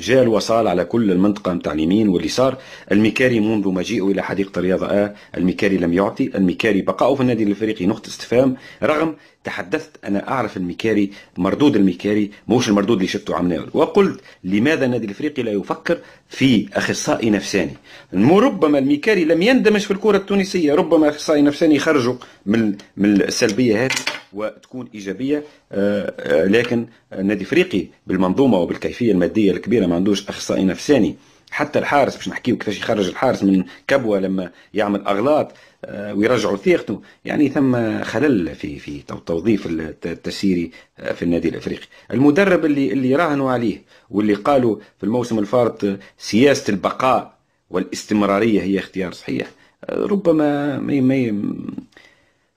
جاء الوصال على كل المنطقة متاع اليمين واليسار المكاري منذ مجيئه إلى حديقة الرياضة آه المكاري لم يعطي المكاري بقاؤه في النادي الإفريقي نقطة استفهام رغم تحدثت أنا أعرف المكاري مردود المكاري موش المردود اللي شفته عمناول وقلت لماذا النادي الإفريقي لا يفكر في أخصائي نفساني ربما المكاري لم يندمج في الكرة التونسية ربما أخصائي نفساني يخرجه من من السلبية هذه وتكون ايجابيه آه، آه، لكن نادي افريقي بالمنظومه وبالكيفيه الماديه الكبيره ما عندوش اخصائي نفساني حتى الحارس باش نحكيو كيفاش يخرج الحارس من كبوه لما يعمل اغلاط آه، ويرجعوا ثقته يعني ثم خلل في في توظيف التسيري في النادي الافريقي المدرب اللي اللي راهنوا عليه واللي قالوا في الموسم الفارط سياسه البقاء والاستمراريه هي اختيار صحيح ربما ما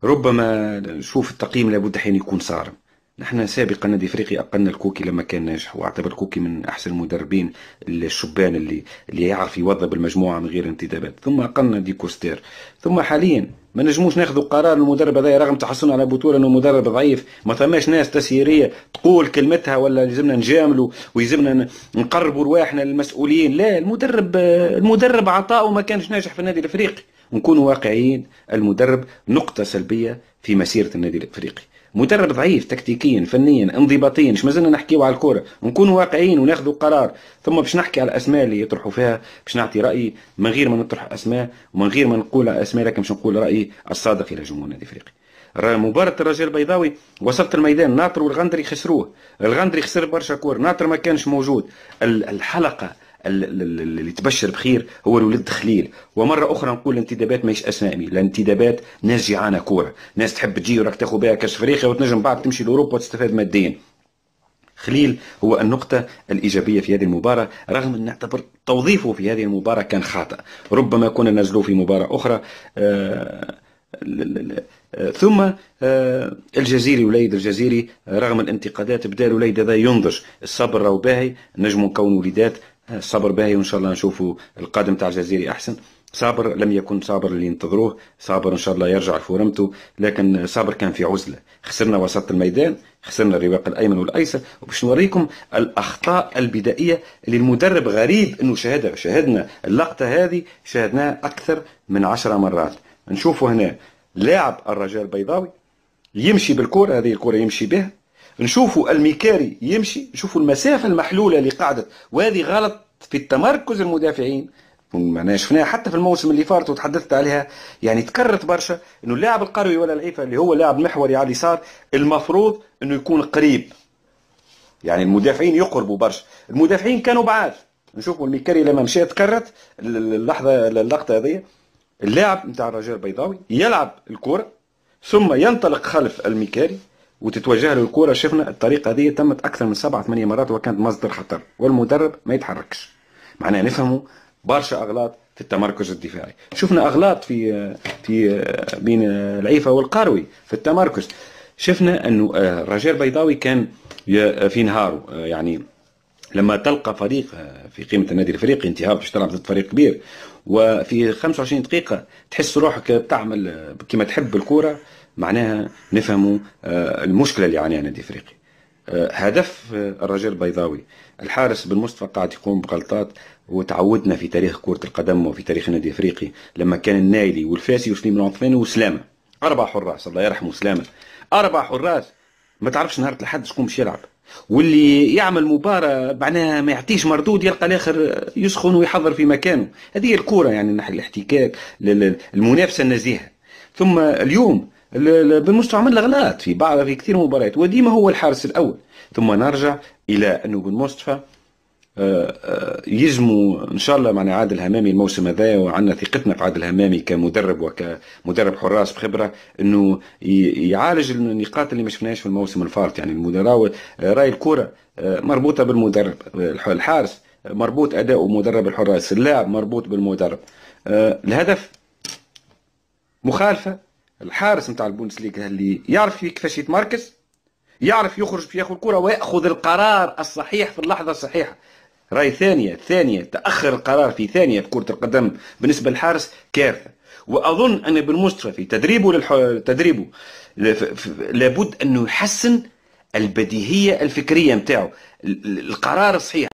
ربما شوف التقييم لابد حين يكون صارم نحن سابقا نادي افريقي اقلنا الكوكي لما كان ناجح واعتبر كوكي من احسن المدربين الشبان اللي اللي يعرف يوظب المجموعه من غير انتدابات ثم اقلنا دي كوستير ثم حاليا ما نجموش ناخذوا قرار المدرب هذا رغم تحصلنا على بطوله انه مدرب ضعيف ما ثماش ناس تسييريه تقول كلمتها ولا لازمنا نجاملوا ويلزمنا نقربوا رواحنا للمسؤولين لا المدرب المدرب عطاؤه ما كانش ناجح في النادي الافريقي ونكون واقعيين المدرب نقطة سلبية في مسيرة النادي الافريقي مدرب ضعيف تكتيكيا فنيا انضباطيا مش مازلنا نحكيو على الكوره نكون واقعيين وناخذوا قرار ثم باش نحكي على الاسماء اللي يطرحوا فيها باش نعطي رايي من غير ما نطرح اسماء ومن غير ما نقول اسماء لكن باش نقول رايي الصادق الى جمهور النادي الافريقي مباراة الرجاء البيضاوي وصلت الميدان ناطر والغندري خسروه الغندري خسر برشا كور ناطر ما كانش موجود الحلقة اللي تبشر بخير هو الولد خليل ومره اخرى نقول الانتدابات ماهيش اسامي الانتدابات ناس جيعانه كوره ناس تحب تجي وراك تاخذ بها كاس افريقيا وتنجم بعد تمشي لاوروبا وتستفاد ماديا خليل هو النقطة الإيجابية في هذه المباراة رغم أن نعتبر توظيفه في هذه المباراة كان خاطئ ربما كنا نزلوا في مباراة أخرى آه, آه، ثم آه، الجزيري وليد الجزيري رغم الانتقادات بدال وليد هذا ينضج الصبر راهو باهي نجم نكون وليدات الصبر باهي وان شاء الله نشوفوا القادم تاع الجزيري احسن صابر لم يكن صابر اللي ينتظروه صابر ان شاء الله يرجع لفورمته لكن صابر كان في عزله خسرنا وسط الميدان خسرنا الرواق الايمن والايسر وباش نوريكم الاخطاء البدائيه اللي المدرب غريب انه شاهدها شاهدنا اللقطه هذه شاهدناها اكثر من عشرة مرات نشوفوا هنا لاعب الرجاء البيضاوي يمشي بالكره هذه الكره يمشي بها نشوفوا الميكاري يمشي نشوفوا المسافه المحلوله اللي قعدت وهذه غلط في التمركز المدافعين معناها شفناها حتى في الموسم اللي فات وتحدثت عليها يعني تكررت برشا انه اللاعب القروي ولا العيفه اللي هو لاعب محوري على اليسار المفروض انه يكون قريب يعني المدافعين يقربوا برشا المدافعين كانوا بعاد نشوفوا الميكاري لما مشى تكررت اللحظه اللقطه هذه اللاعب نتاع الرجاء البيضاوي يلعب الكره ثم ينطلق خلف الميكاري وتتوجه له الكرة شفنا الطريقة هذه تمت أكثر من سبعة ثمانية مرات وكانت مصدر خطر والمدرب ما يتحركش معناها نفهموا برشا أغلاط في التمركز الدفاعي شفنا أغلاط في في بين العيفة والقاروي في التمركز شفنا أنه الرجاء آه، البيضاوي كان آه، في نهاره آه، يعني لما تلقى فريق في قيمه النادي الفريقي انتهاء باش تلعب ضد فريق كبير وفي 25 دقيقه تحس روحك تعمل كما تحب الكوره معناها نفهموا آه، المشكله اللي يعانيها نادي افريقي آه، هدف آه، الرجاء البيضاوي الحارس بن مصطفى قاعد يقوم بغلطات وتعودنا في تاريخ كرة القدم وفي تاريخ النادي الافريقي لما كان النايلي والفاسي وسليم العثماني وسلامة أربع حراس الله يرحمه سلامة أربع حراس ما تعرفش نهار الأحد شكون باش يلعب واللي يعمل مباراة معناها ما يعطيش مردود يلقى الآخر يسخن ويحضر في مكانه هذه الكوره يعني نحو الاحتكاك المنافسة النزيهة ثم اليوم بالمستوى عمل غلط في بعض في كثير مباريات وديما هو الحارس الاول ثم نرجع الى انه بن مصطفى آه، آه، يزمو ان شاء الله معنا عادل همامي الموسم هذا وعندنا ثقتنا في عادل همامي كمدرب وكمدرب حراس بخبره انه يعالج النقاط اللي ما شفناهاش في الموسم الفارط يعني المدراء آه، راي الكره مربوطه بالمدرب الحارس مربوط اداؤه مدرب الحراس اللاعب مربوط بالمدرب الهدف مخالفه الحارس نتاع البوندسليغا اللي يعرف كيفاش يتمركز يعرف يخرج في ياخذ الكره وياخذ القرار الصحيح في اللحظه الصحيحه راي ثانيه ثانيه تاخر القرار في ثانيه في كره القدم بالنسبه للحارس كارثه واظن ان بن مصطفى تدريبه للح... تدريبه لابد انه يحسن البديهيه الفكريه نتاعو القرار الصحيح